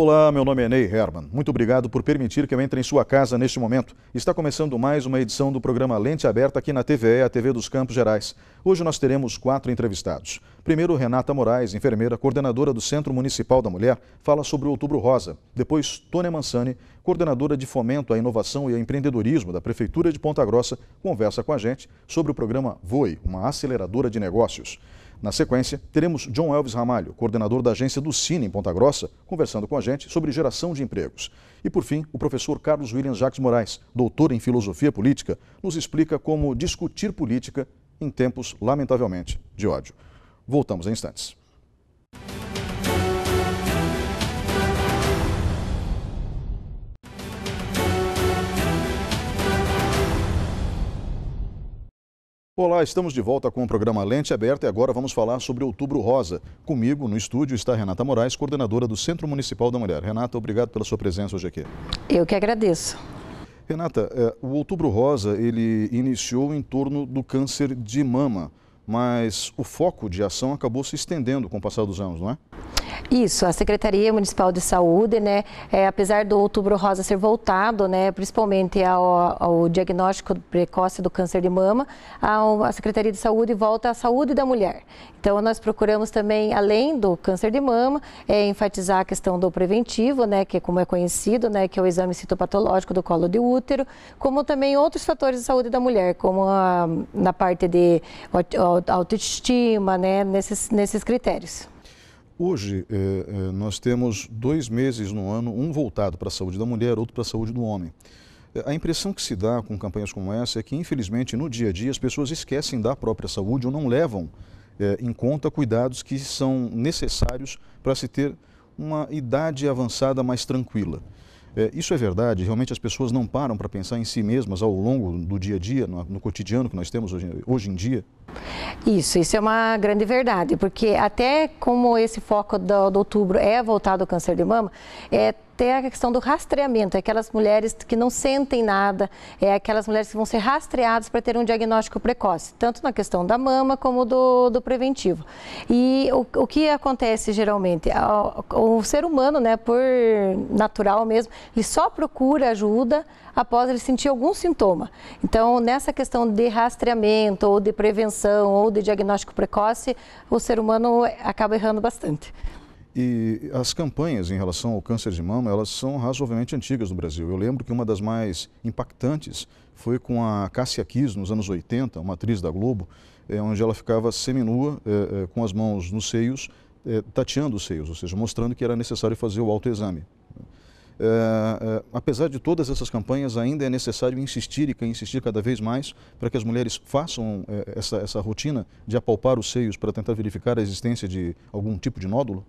Olá, meu nome é Ney Herman. Muito obrigado por permitir que eu entre em sua casa neste momento. Está começando mais uma edição do programa Lente Aberta aqui na TVE, a TV dos Campos Gerais. Hoje nós teremos quatro entrevistados. Primeiro, Renata Moraes, enfermeira coordenadora do Centro Municipal da Mulher, fala sobre o Outubro Rosa. Depois, Tônia Mansani, coordenadora de Fomento à Inovação e ao Empreendedorismo da Prefeitura de Ponta Grossa, conversa com a gente sobre o programa VOI, uma aceleradora de negócios. Na sequência, teremos John Elvis Ramalho, coordenador da agência do Cine em Ponta Grossa, conversando com a gente sobre geração de empregos. E, por fim, o professor Carlos William Jacques Moraes, doutor em filosofia política, nos explica como discutir política em tempos, lamentavelmente, de ódio. Voltamos em instantes. Olá, estamos de volta com o programa Lente Aberta e agora vamos falar sobre Outubro Rosa. Comigo no estúdio está Renata Moraes, coordenadora do Centro Municipal da Mulher. Renata, obrigado pela sua presença hoje aqui. Eu que agradeço. Renata, é, o Outubro Rosa ele iniciou em torno do câncer de mama, mas o foco de ação acabou se estendendo com o passar dos anos, não é? Isso, a Secretaria Municipal de Saúde, né, é, apesar do Outubro Rosa ser voltado, né, principalmente ao, ao diagnóstico precoce do câncer de mama, a, a, Secretaria de Saúde volta à saúde da mulher. Então, nós procuramos também, além do câncer de mama, é, enfatizar a questão do preventivo, né, que é como é conhecido, né, que é o exame citopatológico do colo de útero, como também outros fatores de saúde da mulher, como a, na parte de autoestima, né, nesses, nesses critérios. Hoje, eh, eh, nós temos dois meses no ano, um voltado para a saúde da mulher, outro para a saúde do homem. Eh, a impressão que se dá com campanhas como essa é que, infelizmente, no dia a dia, as pessoas esquecem da própria saúde ou não levam eh, em conta cuidados que são necessários para se ter uma idade avançada mais tranquila. É, isso é verdade, realmente as pessoas não param para pensar em si mesmas ao longo do dia a dia, no, no cotidiano que nós temos hoje, hoje em dia? Isso, isso é uma grande verdade, porque até como esse foco do, do outubro é voltado ao câncer de mama, é até a questão do rastreamento, é aquelas mulheres que não sentem nada, é aquelas mulheres que vão ser rastreadas para ter um diagnóstico precoce, tanto na questão da mama como do, do preventivo. E o, o que acontece geralmente? O, o ser humano, né, por natural mesmo, ele só procura ajuda após ele sentir algum sintoma. Então, nessa questão de rastreamento, ou de prevenção, ou de diagnóstico precoce, o ser humano acaba errando bastante. E as campanhas em relação ao câncer de mama, elas são razoavelmente antigas no Brasil. Eu lembro que uma das mais impactantes foi com a Cássia Kiss, nos anos 80, uma atriz da Globo, é, onde ela ficava seminua, é, é, com as mãos nos seios, tateando os seios, ou seja, mostrando que era necessário fazer o autoexame. Eh, eh, apesar de todas essas campanhas, ainda é necessário insistir e insistir cada vez mais para que as mulheres façam eh, essa, essa rotina de apalpar os seios para tentar verificar a existência de algum tipo de nódulo?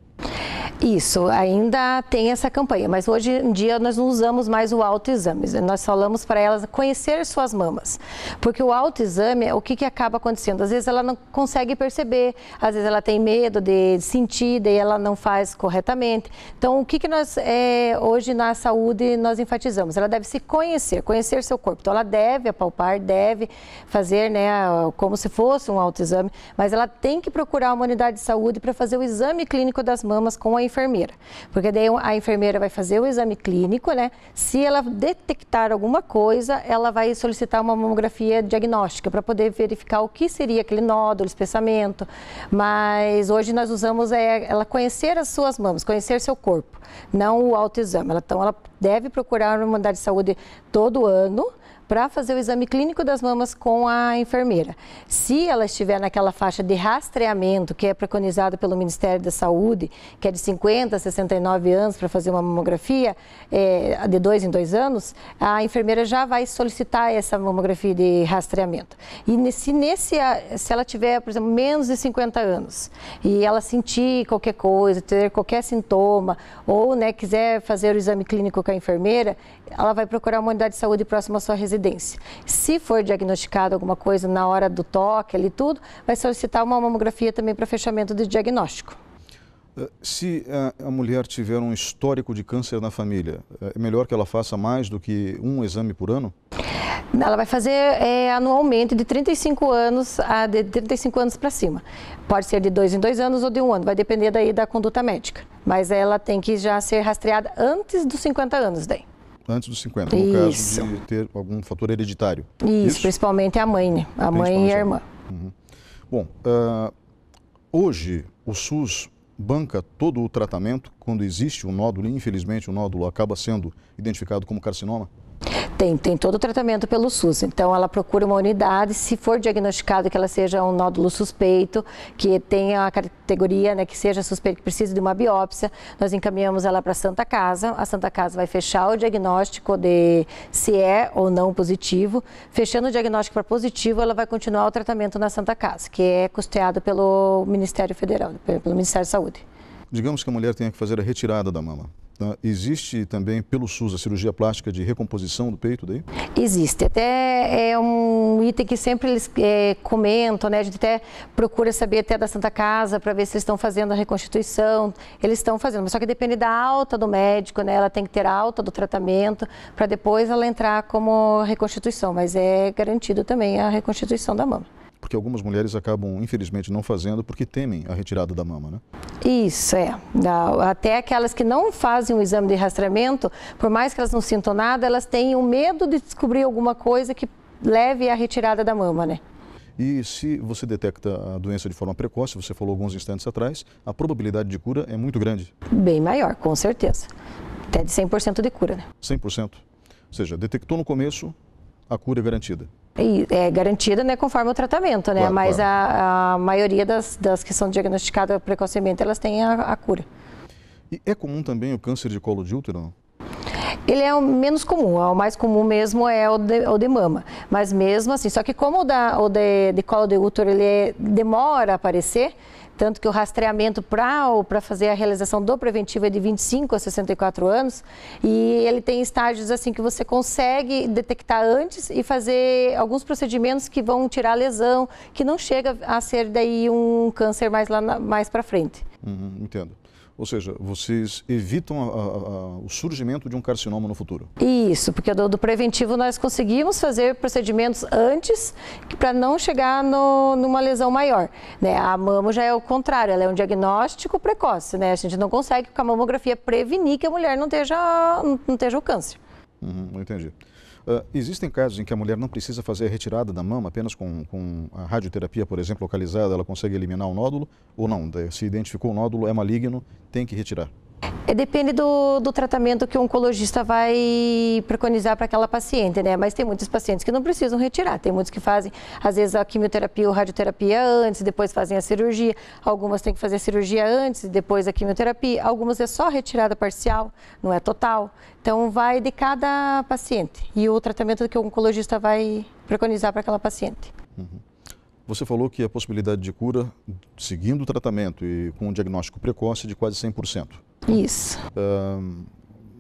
Isso, ainda tem essa campanha, mas hoje em dia nós não usamos mais o autoexame. Nós falamos para elas conhecer suas mamas, porque o autoexame, o que, que acaba acontecendo? Às vezes ela não consegue perceber, às vezes ela tem medo de sentir, daí ela não faz corretamente. Então, o que, que nós, é, hoje na saúde, nós enfatizamos? Ela deve se conhecer, conhecer seu corpo. Então, ela deve apalpar, deve fazer, né, como se fosse um autoexame, mas ela tem que procurar uma unidade de saúde para fazer o exame clínico das mamas com com a enfermeira. Porque daí a enfermeira vai fazer o exame clínico, né? Se ela detectar alguma coisa, ela vai solicitar uma mamografia diagnóstica para poder verificar o que seria aquele nódulo, espessamento. Mas hoje nós usamos é, ela conhecer as suas mamas, conhecer seu corpo, não o autoexame. Ela, então ela deve procurar uma unidade de saúde todo ano, para fazer o exame clínico das mamas com a enfermeira. Se ela estiver naquela faixa de rastreamento que é preconizada pelo Ministério da Saúde, que é de 50 a 69 anos para fazer uma mamografia é, de dois em dois anos, a enfermeira já vai solicitar essa mamografia de rastreamento. E se, nesse, se ela tiver, por exemplo, menos de 50 anos e ela sentir qualquer coisa, ter qualquer sintoma ou né, quiser fazer o exame clínico com a enfermeira, ela vai procurar uma unidade de saúde próxima à sua residência residência. Se for diagnosticado alguma coisa na hora do toque ali tudo, vai solicitar uma mamografia também para fechamento de diagnóstico. Eh, se eh, a mulher tiver um histórico de câncer na família, eh, é melhor que ela faça mais do que um exame por ano? Ela vai fazer é, anualmente de 35 anos a de 35 anos para cima. Pode ser de dois em dois anos ou de um ano, vai depender daí da conduta médica. Mas ela tem que já ser rastreada antes dos 50 anos daí antes dos 50, no Isso. caso de ter algum fator hereditário. Isso, Isso. principalmente a mãe, né? A mãe e a irmã. Uhum. Bom, uh, hoje o SUS banca todo o tratamento quando existe um nódulo, infelizmente o nódulo acaba sendo identificado como carcinoma? Tem, tem todo o tratamento pelo SUS. Então, ela procura uma unidade, se for diagnosticado que ela seja um nódulo suspeito, que tenha a categoria, né, que seja suspeito, que precise de uma biópsia, nós encaminhamos ela para a Santa Casa. A Santa Casa vai fechar o diagnóstico de se é ou não positivo. Fechando o diagnóstico para positivo, ela vai continuar o tratamento na Santa Casa, que é custeado pelo Ministério Federal, pelo Ministério da Saúde. Digamos que a mulher tenha que fazer a retirada da mama. Tá? Existe também pelo SUS a cirurgia plástica de recomposição do peito daí? Existe. Até é um item que sempre eles é, comentam, né? A gente até procura saber até da Santa Casa para ver se eles estão fazendo a reconstituição. Eles estão fazendo, mas só que depende da alta do médico, né? Ela tem que ter alta do tratamento para depois ela entrar como reconstituição, mas é garantido também a reconstituição da mama porque algumas mulheres acabam, infelizmente, não fazendo porque temem a retirada da mama, né? Isso, é. Até aquelas que não fazem o exame de rastreamento, por mais que elas não sintam nada, elas têm o um medo de descobrir alguma coisa que leve à retirada da mama, né? E se você detecta a doença de forma precoce, você falou alguns instantes atrás, a probabilidade de cura é muito grande. Bem maior, com certeza. Até de 100% de cura, né? 100%. Ou seja, detectou no começo, a cura é garantida é garantida né, conforme o tratamento, né? Claro, Mas claro. A, a, maioria das, das que são diagnosticadas precocemente, elas têm a, a, cura. E é comum também o câncer de colo de útero? Ele é o menos comum, é o mais comum mesmo é o de, o de mama. Mas mesmo assim, só que como o, da, o de, de colo de útero ele é, demora a aparecer, tanto que o rastreamento para fazer a realização do preventivo é de 25 a 64 anos e ele tem estágios assim que você consegue detectar antes e fazer alguns procedimentos que vão tirar a lesão, que não chega a ser daí um câncer mais, lá mais para frente. Uhum, entendo. Ou seja, vocês evitam a, a, o surgimento de um carcinoma no futuro. Isso, porque do, do preventivo nós conseguimos fazer procedimentos antes para não chegar no, numa lesão maior. Né? A mama já é o contrário, ela é um diagnóstico precoce. Né? A gente não consegue com a mamografia prevenir que a mulher não esteja, não esteja o câncer. Uhum, entendi. Ah, existem casos em que a mulher não precisa fazer a retirada da mama, apenas com, com a radioterapia, por exemplo, localizada, ela consegue eliminar o nódulo ou não? Se identificou o nódulo, é maligno, tem que retirar. É, depende do, do tratamento que o oncologista vai preconizar para aquela paciente, né? Mas tem muitos pacientes que não precisam retirar, tem muitos que fazem, às vezes, a quimioterapia ou radioterapia antes, depois fazem a cirurgia. Algumas têm que fazer a cirurgia antes, depois a quimioterapia. Algumas é só retirada parcial, não é total. Então, vai de cada paciente e o tratamento que o oncologista vai preconizar para aquela paciente. Uhum. Você falou que a possibilidade de cura, seguindo o tratamento e com um diagnóstico precoce, é de quase 100%. Isso. Uh,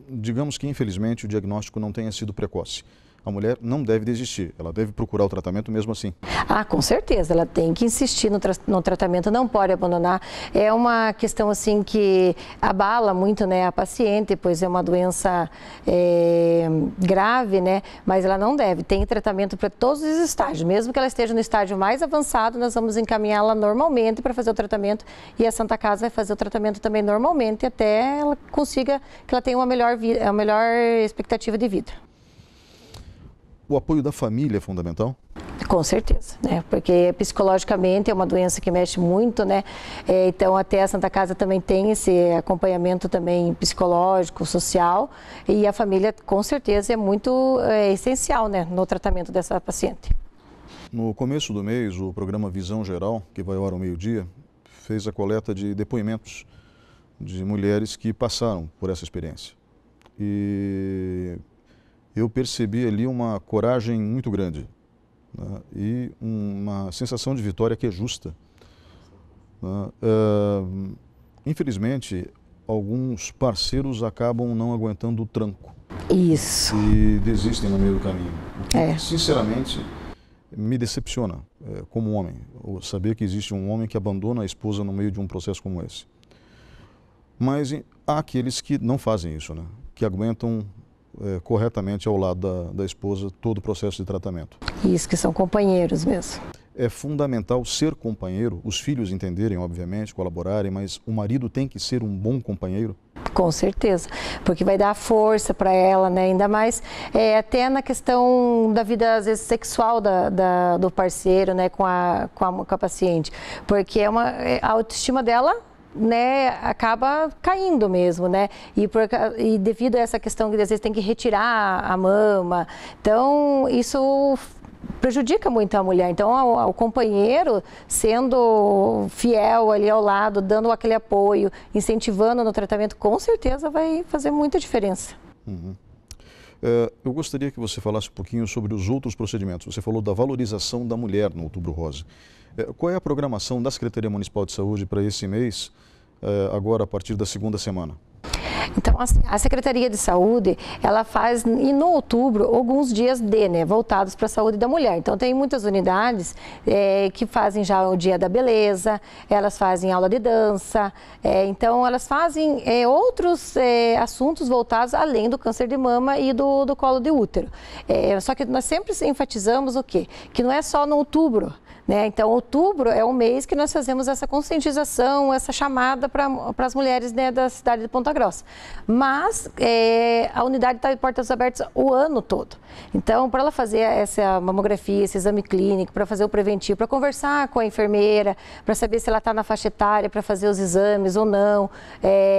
digamos que, infelizmente, o diagnóstico não tenha sido precoce a mulher não deve desistir, ela deve procurar o tratamento mesmo assim. Ah, com certeza, ela tem que insistir no, tra no tratamento, não pode abandonar. É uma questão assim que abala muito né, a paciente, pois é uma doença é, grave, né? Mas ela não deve. Tem tratamento para todos os estágios, mesmo que ela esteja no estágio mais avançado, nós vamos encaminhá-la normalmente para fazer o tratamento e a Santa Casa vai fazer o tratamento também normalmente até ela consiga que ela tenha uma melhor, vida, uma melhor expectativa de vida o apoio da família é fundamental? Com certeza, né? Porque psicologicamente é uma doença que mexe muito, né? É, então até a Santa Casa também tem esse acompanhamento também psicológico, social e a família com certeza é muito é, essencial, né? No tratamento dessa paciente. No começo do mês, o programa Visão Geral, que vai ao ar ao meio-dia, fez a coleta de depoimentos de mulheres que passaram por essa experiência. E eu percebi ali uma coragem muito grande né? e uma sensação de vitória que é justa. Né? Eh, infelizmente, alguns parceiros acabam não aguentando o tranco. Isso. E desistem no meio do caminho. É. Sinceramente, me decepciona eh, como homem saber que existe um homem que abandona a esposa no meio de um processo como esse. Mas há aqueles que não fazem isso, né? que aguentam é, corretamente ao lado da, da esposa todo o processo de tratamento. Isso, que são companheiros mesmo. É fundamental ser companheiro, os filhos entenderem, obviamente, colaborarem, mas o marido tem que ser um bom companheiro com certeza, porque vai dar força para ela, né? Ainda mais é, até na questão da vida, às vezes, sexual da, da do parceiro, né? Com a, com a, com a paciente. Porque é uma, é, a autoestima dela né, acaba caindo mesmo, né? E, por, e devido a essa questão que às vezes tem que retirar a mama, então isso prejudica muito a mulher. Então, o companheiro sendo fiel ali ao lado, dando aquele apoio, incentivando no tratamento, com certeza vai fazer muita diferença. Uhum. Eh, eu gostaria que você falasse um pouquinho sobre os outros procedimentos. Você falou da valorização da mulher no Outubro Rosa. Eh, qual é a programação da Secretaria Municipal de Saúde para esse mês, eh, agora a partir da segunda semana? Então, assim, a Secretaria de Saúde, ela faz, e no outubro, alguns dias de, né, voltados para a saúde da mulher. Então, tem muitas unidades é, que fazem já o Dia da Beleza, elas fazem aula de dança, é, então elas fazem é, outros assuntos voltados além do câncer de mama e do, do colo de útero. só que nós sempre enfatizamos o quê? Que não é só no outubro, né? Então, outubro é o mês que nós fazemos essa conscientização, essa chamada para as mulheres né, da cidade de Ponta Grossa. Mas é, a unidade está de portas abertas o ano todo. Então, para ela fazer essa mamografia, esse exame clínico, para fazer o preventivo, para conversar com a enfermeira, para saber se ela está na faixa etária, para fazer os exames ou não. É,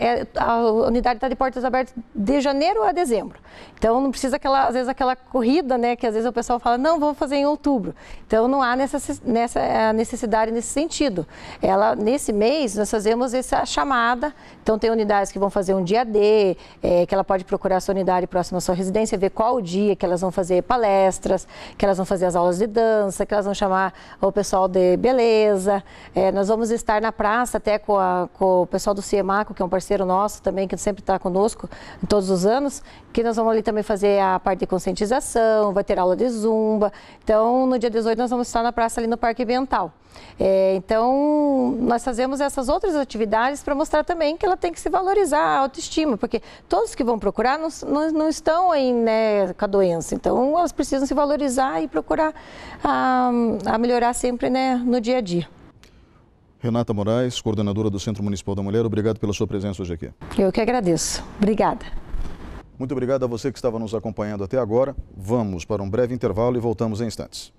é, a unidade está de portas abertas de janeiro a dezembro. Então, não precisa aquela, às vezes, aquela corrida, né? Que às vezes o pessoal fala, não, vamos fazer em outubro. Então, não há necessidade nessa, nessa é, necessidade nesse sentido. Ela, nesse mês, nós fazemos essa chamada. Então, tem unidades que vão fazer um dia D, é, que ela pode procurar a sua unidade próxima à sua residência, ver qual o dia que elas vão fazer palestras, que elas vão fazer as aulas de dança, que elas vão chamar o pessoal de beleza. É, nós vamos estar na praça até com, a, com o pessoal do CIEMACO, que é um parceiro nosso também, que sempre está conosco todos os anos, que nós vamos ali também fazer a parte de conscientização, vai ter aula de zumba. Então, no dia 18, nós vamos estar na praça praça ali no Parque Ambiental. É, então, nós fazemos essas outras atividades para mostrar também que ela tem que se valorizar, a autoestima, porque todos que vão procurar não, não, não estão aí né, com a doença. Então, elas precisam se valorizar e procurar a, ah, a melhorar sempre né, no dia a dia. Renata Moraes, coordenadora do Centro Municipal da Mulher, obrigado pela sua presença hoje aqui. Eu que agradeço. Obrigada. Muito obrigado a você que estava nos acompanhando até agora. Vamos para um breve intervalo e voltamos em instantes.